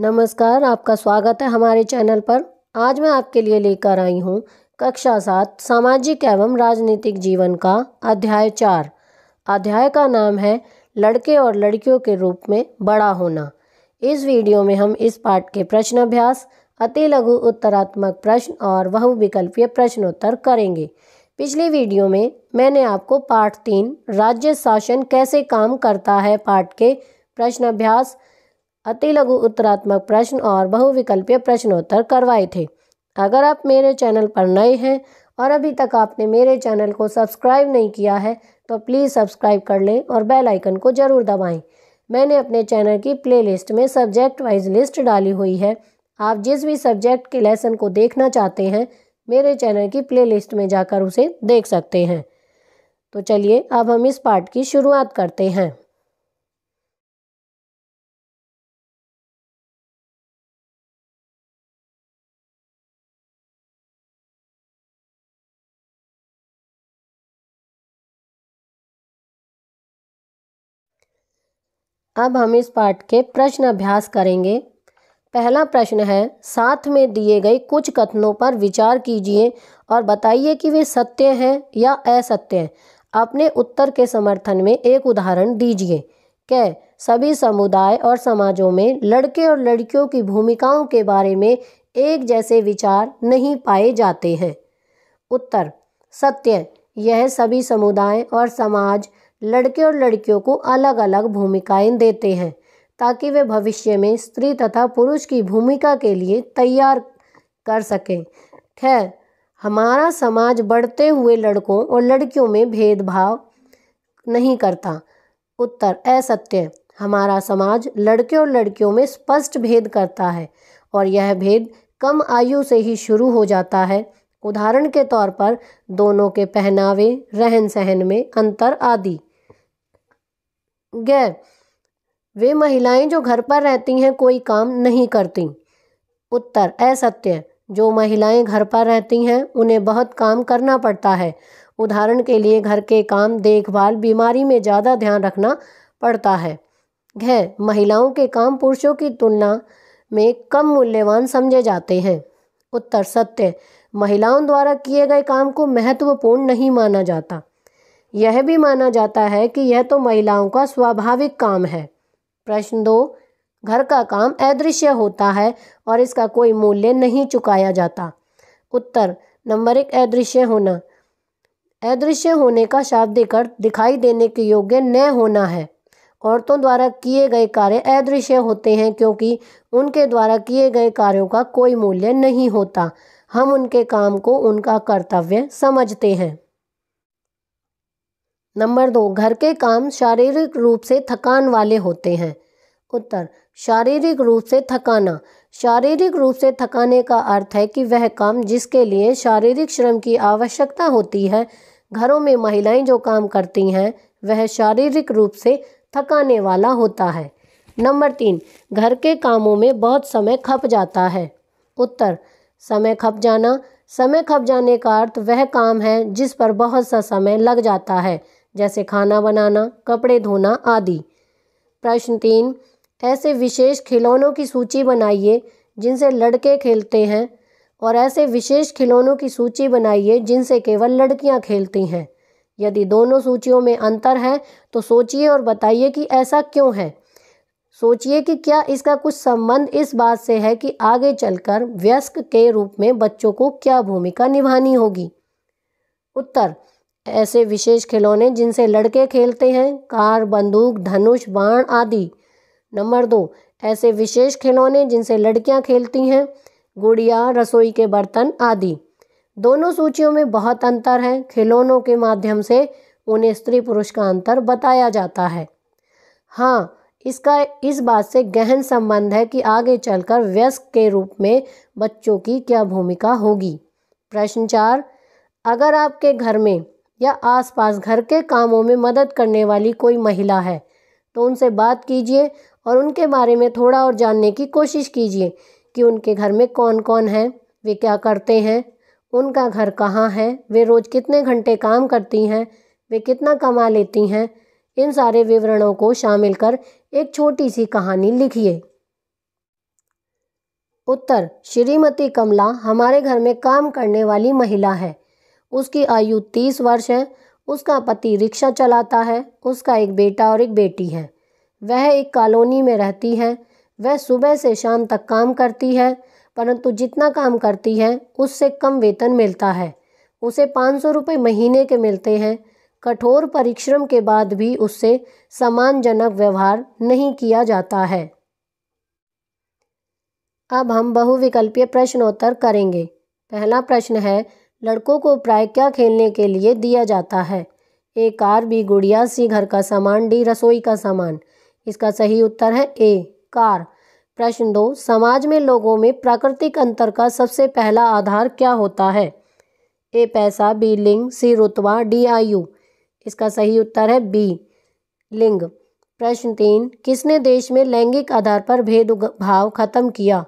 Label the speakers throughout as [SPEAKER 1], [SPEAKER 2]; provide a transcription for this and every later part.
[SPEAKER 1] नमस्कार आपका स्वागत है हमारे चैनल पर आज मैं आपके लिए लेकर आई हूँ कक्षा सात सामाजिक एवं राजनीतिक जीवन का अध्याय चार अध्याय का नाम है लड़के और लड़कियों के रूप में बड़ा होना इस वीडियो में हम इस पाठ के प्रश्न अभ्यास अति लघु उत्तरात्मक प्रश्न और बहुविकल्पीय प्रश्नोत्तर करेंगे पिछली वीडियो में मैंने आपको पाठ तीन राज्य शासन कैसे काम करता है पाठ के प्रश्न अभ्यास अति लघु उत्तरात्मक प्रश्न और बहुविकल्पीय प्रश्नोत्तर करवाए थे अगर आप मेरे चैनल पर नए हैं और अभी तक आपने मेरे चैनल को सब्सक्राइब नहीं किया है तो प्लीज़ सब्सक्राइब कर लें और बेल आइकन को ज़रूर दबाएं। मैंने अपने चैनल की प्लेलिस्ट में सब्जेक्ट वाइज लिस्ट डाली हुई है आप जिस भी सब्जेक्ट के लेसन को देखना चाहते हैं मेरे चैनल की प्लेलिस्ट में जाकर उसे देख सकते हैं तो चलिए अब हम इस पार्ट की शुरुआत करते हैं अब हम इस पाठ के प्रश्न अभ्यास करेंगे पहला प्रश्न है साथ में दिए गए कुछ कथनों पर विचार कीजिए और बताइए कि वे सत्य हैं या असत्य हैं अपने उत्तर के समर्थन में एक उदाहरण दीजिए क्या सभी समुदाय और समाजों में लड़के और लड़कियों की भूमिकाओं के बारे में एक जैसे विचार नहीं पाए जाते हैं उत्तर सत्य यह सभी समुदाय और समाज लड़के और लड़कियों को अलग अलग भूमिकाएं देते हैं ताकि वे भविष्य में स्त्री तथा पुरुष की भूमिका के लिए तैयार कर सकें खैर हमारा समाज बढ़ते हुए लड़कों और लड़कियों में भेदभाव नहीं करता उत्तर असत्य हमारा समाज लड़के और लड़कियों में स्पष्ट भेद करता है और यह भेद कम आयु से ही शुरू हो जाता है उदाहरण के तौर पर दोनों के पहनावे रहन सहन में अंतर आदि गैर वे महिलाएं जो घर पर रहती हैं कोई काम नहीं करती उत्तर असत्य जो महिलाएं घर पर रहती हैं उन्हें बहुत काम करना पड़ता है उदाहरण के लिए घर के काम देखभाल बीमारी में ज़्यादा ध्यान रखना पड़ता है घ महिलाओं के काम पुरुषों की तुलना में कम मूल्यवान समझे जाते हैं उत्तर सत्य महिलाओं द्वारा किए गए काम को महत्वपूर्ण नहीं माना जाता यह भी माना जाता है कि यह तो महिलाओं का स्वाभाविक काम है प्रश्न दो घर का काम अदृश्य होता है और इसका कोई मूल्य नहीं चुकाया जाता उत्तर नंबर एक अदृश्य होना अदृश्य होने का शाब्दिक अर्थ दिखाई देने के योग्य न होना है औरतों द्वारा किए गए कार्य अदृश्य होते हैं क्योंकि उनके द्वारा किए गए कार्यों का कोई मूल्य नहीं होता हम उनके काम को उनका कर्तव्य समझते हैं नंबर दो घर के काम शारीरिक रूप से थकान वाले होते हैं उत्तर शारीरिक रूप से थकाना शारीरिक रूप से थकाने का अर्थ है कि वह काम जिसके लिए शारीरिक श्रम की आवश्यकता होती है घरों में महिलाएं जो काम करती हैं वह शारीरिक रूप से थकाने वाला होता है नंबर तीन घर के कामों में बहुत समय खप जाता है उत्तर समय खप जाना समय खप जाने का अर्थ वह काम है जिस पर बहुत सा समय लग जाता है जैसे खाना बनाना कपड़े धोना आदि प्रश्न तीन ऐसे विशेष खिलौनों की सूची बनाइए जिनसे लड़के खेलते हैं और ऐसे विशेष खिलौनों की सूची बनाइए जिनसे केवल लड़कियां खेलती हैं यदि दोनों सूचियों में अंतर है तो सोचिए और बताइए कि ऐसा क्यों है सोचिए कि क्या इसका कुछ संबंध इस बात से है कि आगे चलकर व्यस्क के रूप में बच्चों को क्या भूमिका निभानी होगी उत्तर ऐसे विशेष खिलौने जिनसे लड़के खेलते हैं कार बंदूक धनुष बाण आदि नंबर दो ऐसे विशेष खिलौने जिनसे लड़कियां खेलती हैं गुड़िया रसोई के बर्तन आदि दोनों सूचियों में बहुत अंतर है खिलौनों के माध्यम से उन्हें स्त्री पुरुष का अंतर बताया जाता है हाँ इसका इस बात से गहन संबंध है कि आगे चलकर व्यस्क के रूप में बच्चों की क्या भूमिका होगी प्रश्न चार अगर आपके घर में या आसपास घर के कामों में मदद करने वाली कोई महिला है तो उनसे बात कीजिए और उनके बारे में थोड़ा और जानने की कोशिश कीजिए कि उनके घर में कौन कौन है वे क्या करते हैं उनका घर कहाँ है वे रोज़ कितने घंटे काम करती हैं वे कितना कमा लेती हैं इन सारे विवरणों को शामिल कर एक छोटी सी कहानी लिखिए उत्तर श्रीमती कमला हमारे घर में काम करने वाली महिला है उसकी आयु तीस वर्ष है उसका पति रिक्शा चलाता है उसका एक बेटा और एक बेटी है वह एक कॉलोनी में रहती है वह सुबह से शाम तक काम करती है परंतु जितना काम करती है उससे कम वेतन मिलता है उसे पाँच सौ रुपये महीने के मिलते हैं कठोर परिश्रम के बाद भी उससे सम्मानजनक व्यवहार नहीं किया जाता है अब हम बहुविकल्पीय प्रश्नोत्तर करेंगे पहला प्रश्न है लड़कों को प्राय क्या खेलने के लिए दिया जाता है ए कार बी गुड़िया सी घर का सामान डी रसोई का सामान इसका सही उत्तर है ए कार प्रश्न दो समाज में लोगों में प्राकृतिक अंतर का सबसे पहला आधार क्या होता है ए पैसा बी लिंग सी रुतवा डी आयु इसका सही उत्तर है बी लिंग प्रश्न तीन किसने देश में लैंगिक आधार पर भेदभाव खत्म किया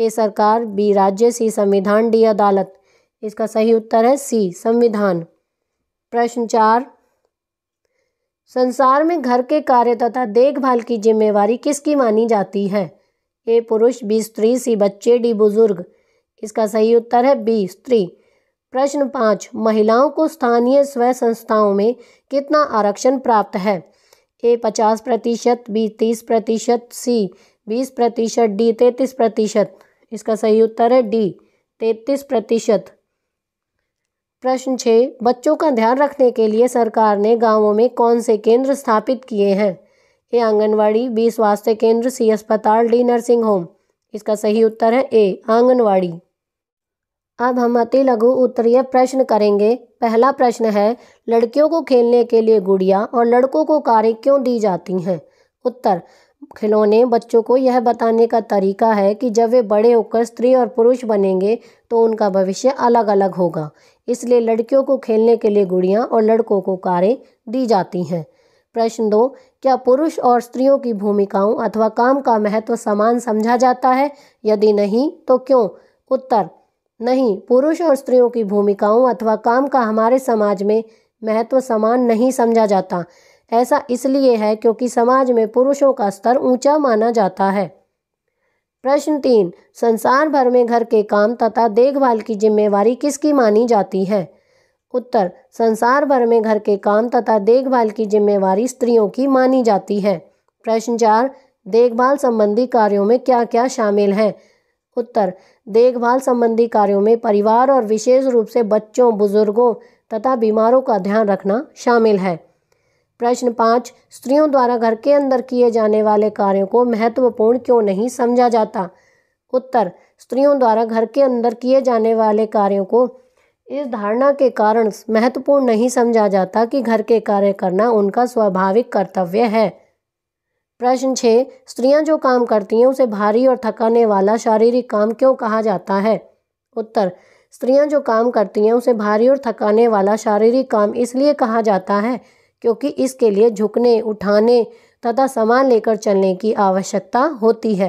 [SPEAKER 1] ए सरकार बी राज्य सी संविधान डी अदालत इसका सही उत्तर है सी संविधान प्रश्न चार संसार में घर के कार्य तथा देखभाल की जिम्मेवारी किसकी मानी जाती है ए पुरुष बी स्त्री सी बच्चे डी बुजुर्ग इसका सही उत्तर है बी स्त्री प्रश्न पाँच महिलाओं को स्थानीय स्व संस्थाओं में कितना आरक्षण प्राप्त है ए पचास प्रतिशत बी तीस प्रतिशत सी बीस प्रतिशत डी तैतीस प्रतिशत इसका सही उत्तर है डी तैतीस प्रतिशत प्रश्न छः बच्चों का ध्यान रखने के लिए सरकार ने गांवों में कौन से केंद्र स्थापित किए हैं ए आंगनवाड़ी बी स्वास्थ्य केंद्र सी अस्पताल डी नर्सिंग होम इसका सही उत्तर है ए आंगनवाड़ी अब हम अति लघु उत्तरीय प्रश्न करेंगे पहला प्रश्न है लड़कियों को खेलने के लिए गुड़िया और लड़कों को कारें क्यों दी जाती हैं उत्तर खिलौने बच्चों को यह बताने का तरीका है कि जब वे बड़े होकर स्त्री और पुरुष बनेंगे तो उनका भविष्य अलग अलग होगा इसलिए लड़कियों को खेलने के लिए गुड़ियाँ और लड़कों को कारें दी जाती हैं प्रश्न दो क्या पुरुष और स्त्रियों की भूमिकाओं अथवा काम का महत्व समान समझा जाता है यदि नहीं तो क्यों उत्तर नहीं पुरुष और स्त्रियों की भूमिकाओं अथवा काम का हमारे समाज में महत्व समान नहीं समझा जाता ऐसा इसलिए है क्योंकि समाज में पुरुषों का स्तर ऊंचा माना जाता है प्रश्न तीन संसार भर में घर के काम तथा देखभाल की जिम्मेवारी किसकी मानी जाती है उत्तर संसार भर में घर के काम तथा देखभाल की जिम्मेवारी स्त्रियों की मानी जाती है प्रश्न चार देखभाल संबंधी कार्यों में क्या क्या शामिल है उत्तर देखभाल संबंधी कार्यों में परिवार और विशेष रूप से बच्चों बुजुर्गों तथा बीमारों का ध्यान रखना शामिल है प्रश्न पाँच स्त्रियों द्वारा घर के अंदर किए जाने वाले कार्यों को महत्वपूर्ण क्यों नहीं समझा जाता उत्तर स्त्रियों द्वारा घर के अंदर किए जाने वाले कार्यों को इस धारणा के कारण महत्वपूर्ण नहीं समझा जाता कि घर के कार्य करना उनका स्वाभाविक कर्तव्य है प्रश्न छः स्त्रियां जो काम करती हैं उसे भारी और थकाने वाला शारीरिक काम क्यों कहा जाता है उत्तर स्त्रियां जो काम करती हैं उसे भारी और थकाने वाला शारीरिक काम इसलिए कहा जाता है क्योंकि इसके लिए झुकने उठाने तथा सामान लेकर चलने की आवश्यकता होती है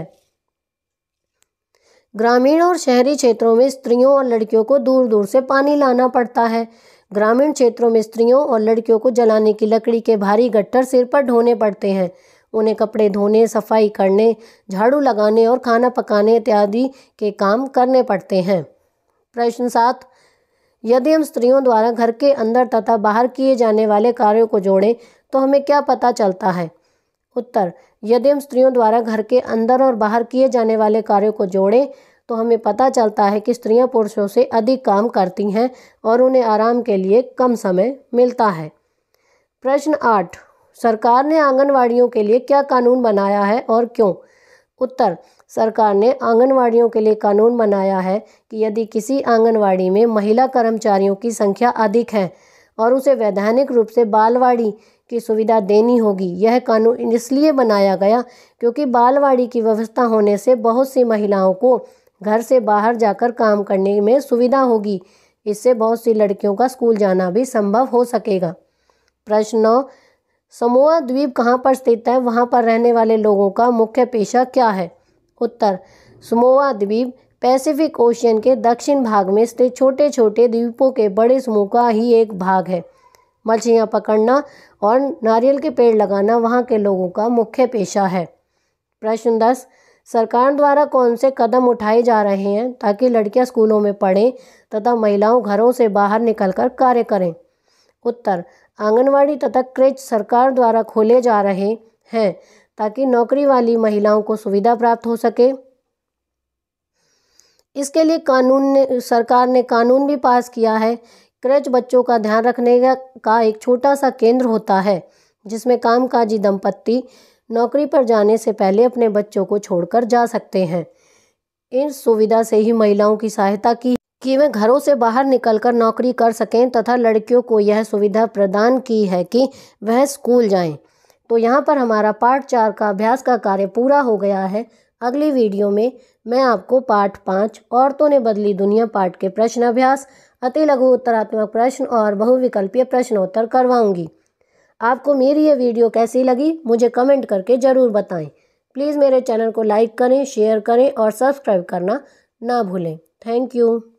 [SPEAKER 1] ग्रामीण और शहरी क्षेत्रों में स्त्रियों और लड़कियों को दूर दूर से पानी लाना पड़ता है ग्रामीण क्षेत्रों में स्त्रियों और लड़कियों को जलाने की लकड़ी के भारी गट्टर सिर पर ढोने पड़ते हैं उन्हें कपड़े धोने सफाई करने झाड़ू लगाने और खाना पकाने इत्यादि के काम करने पड़ते हैं प्रश्न सात यदि हम स्त्रियों द्वारा घर के अंदर तथा बाहर किए जाने वाले कार्यों को जोड़ें तो हमें क्या पता चलता है उत्तर यदि हम स्त्रियों द्वारा घर के अंदर और बाहर किए जाने वाले कार्यों को जोड़ें तो हमें पता चलता है कि स्त्रियां पुरुषों से अधिक काम करती हैं और उन्हें आराम के लिए कम समय मिलता है प्रश्न आठ सरकार ने आंगनवाड़ियों के लिए क्या कानून बनाया है और क्यों उत्तर सरकार ने आंगनवाड़ियों के लिए कानून बनाया है कि यदि किसी आंगनवाड़ी में महिला कर्मचारियों की संख्या अधिक है और उसे वैधानिक रूप से बालवाड़ी की सुविधा देनी होगी यह कानून इसलिए बनाया गया क्योंकि बालवाड़ी की व्यवस्था होने से बहुत सी महिलाओं को घर से बाहर जाकर काम करने में सुविधा होगी इससे बहुत सी लड़कियों का स्कूल जाना भी संभव हो सकेगा प्रश्न नौ समोआ द्वीप कहाँ पर स्थित है वहाँ पर रहने वाले लोगों का मुख्य पेशा क्या है उत्तर समोवा द्वीप पैसिफिक ओशियन के दक्षिण भाग में स्थित छोटे छोटे द्वीपों के बड़े समूह का ही एक भाग है मछलियाँ पकड़ना और नारियल के पेड़ लगाना वहाँ के लोगों का मुख्य पेशा है प्रश्न दस सरकार द्वारा कौन से कदम उठाए जा रहे हैं ताकि लड़कियां स्कूलों में पढ़ें तथा महिलाओं घरों से बाहर निकलकर कार्य करें उत्तर आंगनवाड़ी तथा क्रेच सरकार द्वारा खोले जा रहे हैं ताकि नौकरी वाली महिलाओं को सुविधा प्राप्त हो सके इसके लिए कानून ने सरकार ने कानून भी पास किया है क्रच बच्चों का ध्यान रखने का एक छोटा सा केंद्र होता है जिसमें कामकाजी दंपत्ति नौकरी पर जाने से पहले अपने बच्चों को छोड़कर जा सकते हैं इन सुविधा से ही महिलाओं की सहायता की कि वे घरों से बाहर निकलकर नौकरी कर सकें तथा लड़कियों को यह सुविधा प्रदान की है कि वह स्कूल जाएं तो यहाँ पर हमारा पार्ट चार का अभ्यास का कार्य पूरा हो गया है अगली वीडियो में मैं आपको पार्ट पाँच औरतों ने बदली दुनिया पाठ के प्रश्न अभ्यास अति लघु उत्तरात्मक प्रश्न और बहुविकल्पीय प्रश्नोत्तर करवाऊंगी आपको मेरी ये वीडियो कैसी लगी मुझे कमेंट करके ज़रूर बताएं प्लीज़ मेरे चैनल को लाइक करें शेयर करें और सब्सक्राइब करना ना भूलें थैंक यू